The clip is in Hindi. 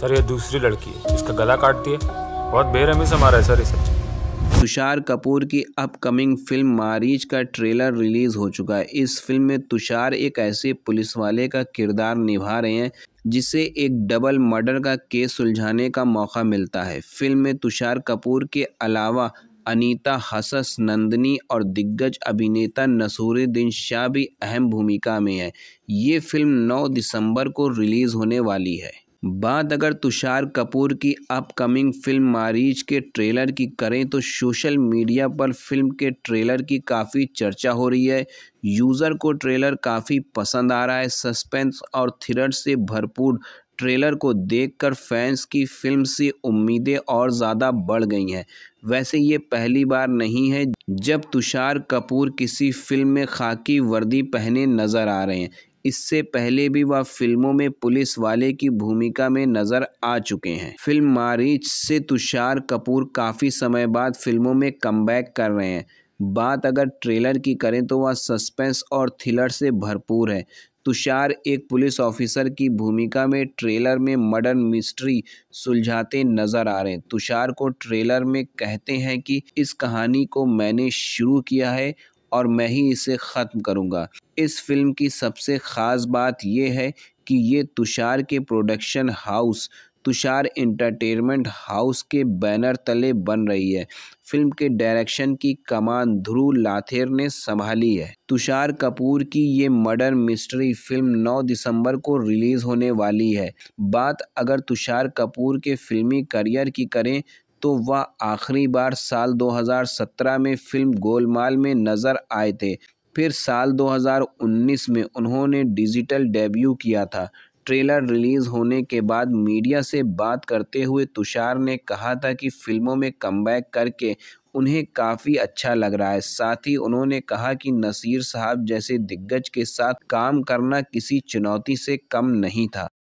सर ये दूसरी लड़की है इसका गला काट है बहुत बेरहमी से मारा है सर इसे तुषार कपूर की अपकमिंग फिल्म मारीच का ट्रेलर रिलीज़ हो चुका है इस फिल्म में तुषार एक ऐसे पुलिस वाले का किरदार निभा रहे हैं जिसे एक डबल मर्डर का केस सुलझाने का मौका मिलता है फिल्म में तुषार कपूर के अलावा अनीता हसस नंदनी और दिग्गज अभिनेता नसूरुद्दीन शाह भी अहम भूमिका में है ये फिल्म 9 दिसंबर को रिलीज़ होने वाली है बात अगर तुषार कपूर की अपकमिंग फिल्म मारीच के ट्रेलर की करें तो सोशल मीडिया पर फिल्म के ट्रेलर की काफ़ी चर्चा हो रही है यूज़र को ट्रेलर काफ़ी पसंद आ रहा है सस्पेंस और थ्रिलर से भरपूर ट्रेलर को देखकर फैंस की फिल्म से उम्मीदें और ज़्यादा बढ़ गई हैं वैसे ये पहली बार नहीं है जब तुषार कपूर किसी फिल्म में खाकी वर्दी पहने नज़र आ रहे हैं इससे पहले भी वह फिल्मों में पुलिस वाले की भूमिका में नजर आ चुके हैं फिल्म मारीच से तुषार कपूर काफ़ी समय बाद फिल्मों में कम कर रहे हैं बात अगर ट्रेलर की करें तो वह सस्पेंस और थ्रिलर से भरपूर है तुषार एक पुलिस ऑफिसर की भूमिका में ट्रेलर में मर्डर मिस्ट्री सुलझाते नजर आ रहे हैं तुषार को ट्रेलर में कहते हैं कि इस कहानी को मैंने शुरू किया है और मैं ही इसे ख़त्म करूँगा इस फिल्म की सबसे ख़ास बात यह है कि ये तुषार के production house Tushar entertainment house के बैनर तले बन रही है फिल्म के डायरेक्शन की कमान ध्रुव लाथेर ने संभाली है तुषार कपूर की ये मर्डर मिस्ट्री फिल्म 9 दिसंबर को रिलीज़ होने वाली है बात अगर तुषार कपूर के फिल्मी करियर की करें तो वह आखिरी बार साल 2017 में फिल्म गोलमाल में नज़र आए थे फिर साल 2019 में उन्होंने डिजिटल डेब्यू किया था ट्रेलर रिलीज़ होने के बाद मीडिया से बात करते हुए तुषार ने कहा था कि फिल्मों में कम करके उन्हें काफ़ी अच्छा लग रहा है साथ ही उन्होंने कहा कि नसीर साहब जैसे दिग्गज के साथ काम करना किसी चुनौती से कम नहीं था